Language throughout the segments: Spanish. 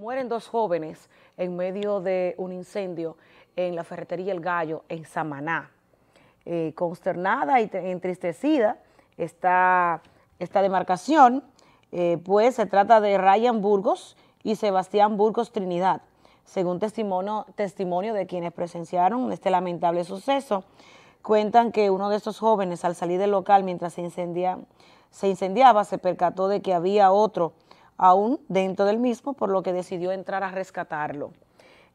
Mueren dos jóvenes en medio de un incendio en la ferretería El Gallo, en Samaná. Eh, consternada y entristecida está esta demarcación, eh, pues se trata de Ryan Burgos y Sebastián Burgos Trinidad, según testimonio, testimonio de quienes presenciaron este lamentable suceso. Cuentan que uno de estos jóvenes al salir del local mientras se, se incendiaba se percató de que había otro aún dentro del mismo, por lo que decidió entrar a rescatarlo.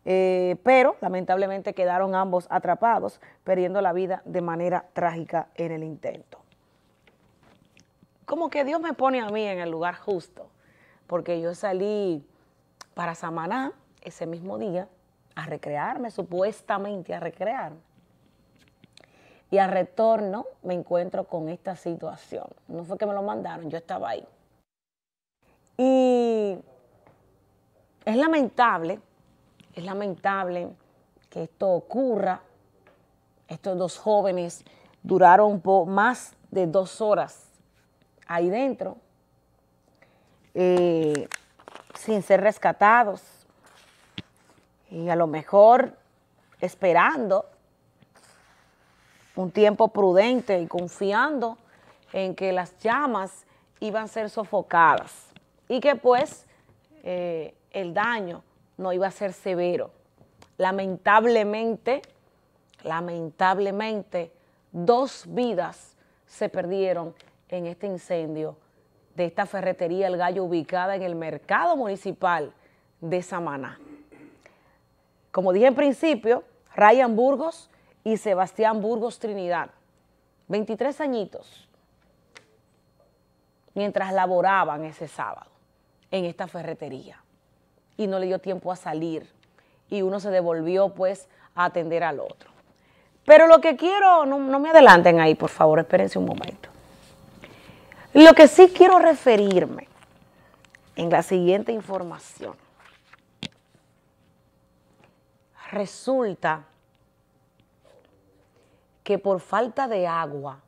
Eh, pero lamentablemente quedaron ambos atrapados, perdiendo la vida de manera trágica en el intento. Como que Dios me pone a mí en el lugar justo, porque yo salí para Samaná ese mismo día a recrearme, supuestamente a recrearme. Y al retorno me encuentro con esta situación. No fue que me lo mandaron, yo estaba ahí. Y es lamentable, es lamentable que esto ocurra. Estos dos jóvenes duraron más de dos horas ahí dentro, eh, sin ser rescatados. Y a lo mejor esperando un tiempo prudente y confiando en que las llamas iban a ser sofocadas y que pues eh, el daño no iba a ser severo. Lamentablemente, lamentablemente, dos vidas se perdieron en este incendio de esta ferretería El Gallo ubicada en el mercado municipal de Samaná. Como dije en principio, Ryan Burgos y Sebastián Burgos Trinidad, 23 añitos, mientras laboraban ese sábado en esta ferretería y no le dio tiempo a salir y uno se devolvió pues a atender al otro. Pero lo que quiero, no, me adelanten ahí, por favor, espérense un momento. Lo que sí quiero referirme en la siguiente información. Resulta que por falta de agua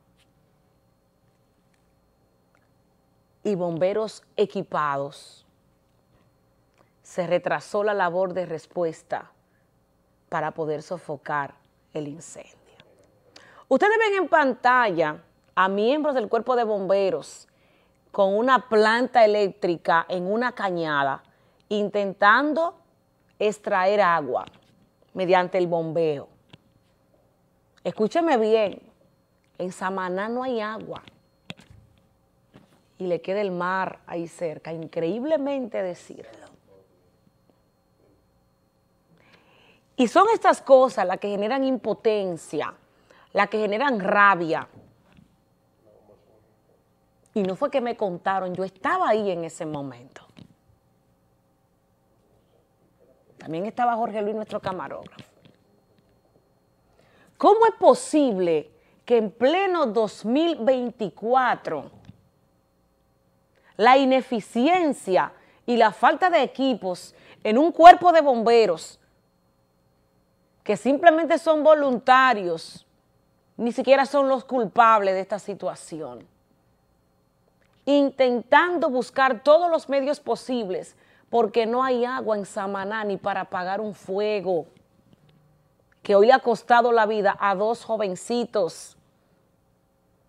y bomberos equipados, se retrasó la labor de respuesta para poder sofocar el incendio. Ustedes ven en pantalla a miembros del cuerpo de bomberos con una planta eléctrica en una cañada intentando extraer agua mediante el bombeo. Escúcheme bien, en Samaná no hay agua y le queda el mar ahí cerca, increíblemente decirlo. Y son estas cosas las que generan impotencia, las que generan rabia. Y no fue que me contaron, yo estaba ahí en ese momento. También estaba Jorge Luis, nuestro camarógrafo. ¿Cómo es posible que en pleno 2024 la ineficiencia y la falta de equipos en un cuerpo de bomberos que simplemente son voluntarios, ni siquiera son los culpables de esta situación. Intentando buscar todos los medios posibles porque no hay agua en Samaná ni para apagar un fuego que hoy ha costado la vida a dos jovencitos.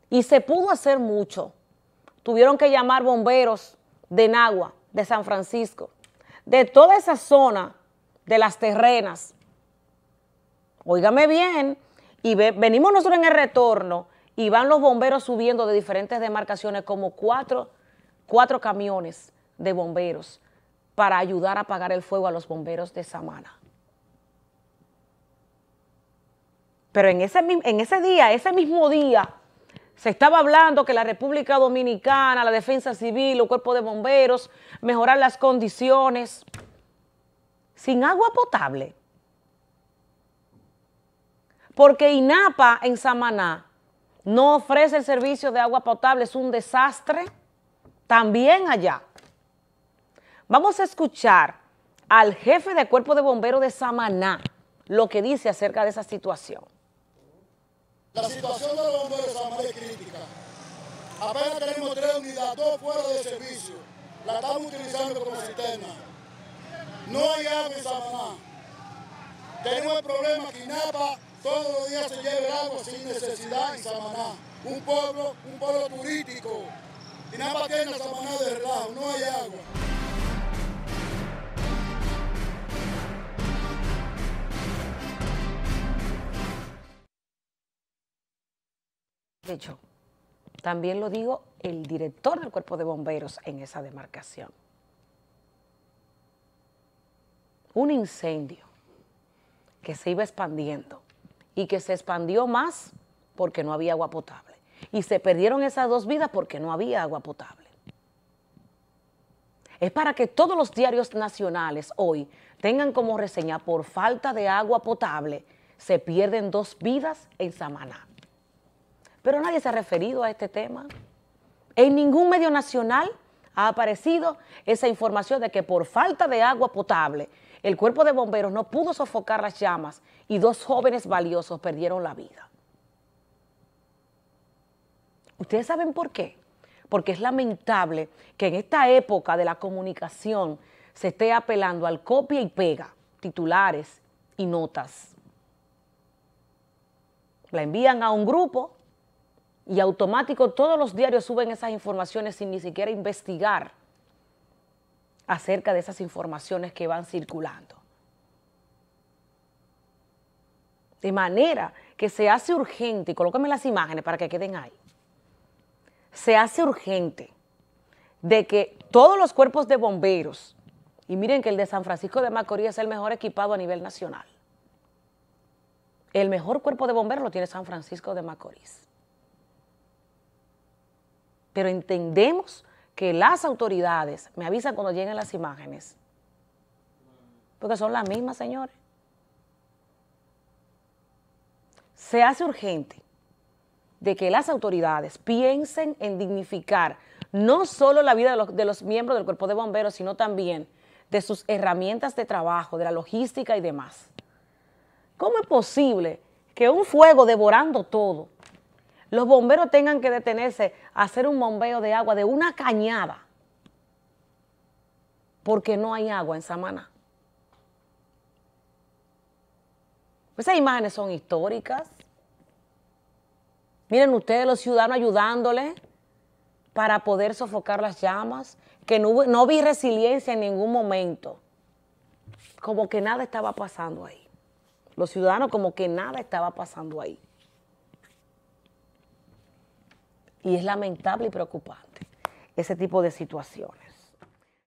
Y se pudo hacer mucho, tuvieron que llamar bomberos de Nagua, de San Francisco, de toda esa zona de las terrenas. Óigame bien, y venimos nosotros en el retorno y van los bomberos subiendo de diferentes demarcaciones como cuatro, cuatro camiones de bomberos para ayudar a apagar el fuego a los bomberos de Samana. Pero en ese, en ese día, ese mismo día, se estaba hablando que la República Dominicana, la Defensa Civil, los cuerpos de bomberos, mejorar las condiciones sin agua potable. Porque INAPA en Samaná no ofrece el servicio de agua potable, es un desastre también allá. Vamos a escuchar al jefe de cuerpo de bomberos de Samaná lo que dice acerca de esa situación. La situación de los bomberos está es crítica. Apenas tenemos tres unidades, dos fuera de servicio. La estamos utilizando como cisterna. No hay agua en Samaná. Tenemos el problema que Inapa todos los días se lleva el agua sin necesidad en Samaná. Un pueblo, un pueblo turístico. Inapa tiene Samaná de relajo, no hay agua. de hecho, también lo digo el director del cuerpo de bomberos en esa demarcación. Un incendio que se iba expandiendo y que se expandió más porque no había agua potable. Y se perdieron esas dos vidas porque no había agua potable. Es para que todos los diarios nacionales hoy tengan como reseña por falta de agua potable se pierden dos vidas en Samaná. Pero nadie se ha referido a este tema. En ningún medio nacional ha aparecido esa información de que por falta de agua potable, el cuerpo de bomberos no pudo sofocar las llamas y dos jóvenes valiosos perdieron la vida. ¿Ustedes saben por qué? Porque es lamentable que en esta época de la comunicación se esté apelando al copia y pega, titulares y notas. La envían a un grupo y automático todos los diarios suben esas informaciones sin ni siquiera investigar acerca de esas informaciones que van circulando. De manera que se hace urgente, y colócame las imágenes para que queden ahí, se hace urgente de que todos los cuerpos de bomberos, y miren que el de San Francisco de Macorís es el mejor equipado a nivel nacional, el mejor cuerpo de bomberos lo tiene San Francisco de Macorís pero entendemos que las autoridades me avisan cuando lleguen las imágenes, porque son las mismas, señores. Se hace urgente de que las autoridades piensen en dignificar no solo la vida de los, de los miembros del cuerpo de bomberos, sino también de sus herramientas de trabajo, de la logística y demás. ¿Cómo es posible que un fuego devorando todo, los bomberos tengan que detenerse a hacer un bombeo de agua de una cañada, porque no hay agua en Samaná. Pues esas imágenes son históricas. Miren ustedes, los ciudadanos ayudándole para poder sofocar las llamas, que no vi resiliencia en ningún momento. Como que nada estaba pasando ahí. Los ciudadanos como que nada estaba pasando ahí. Y es lamentable y preocupante ese tipo de situaciones.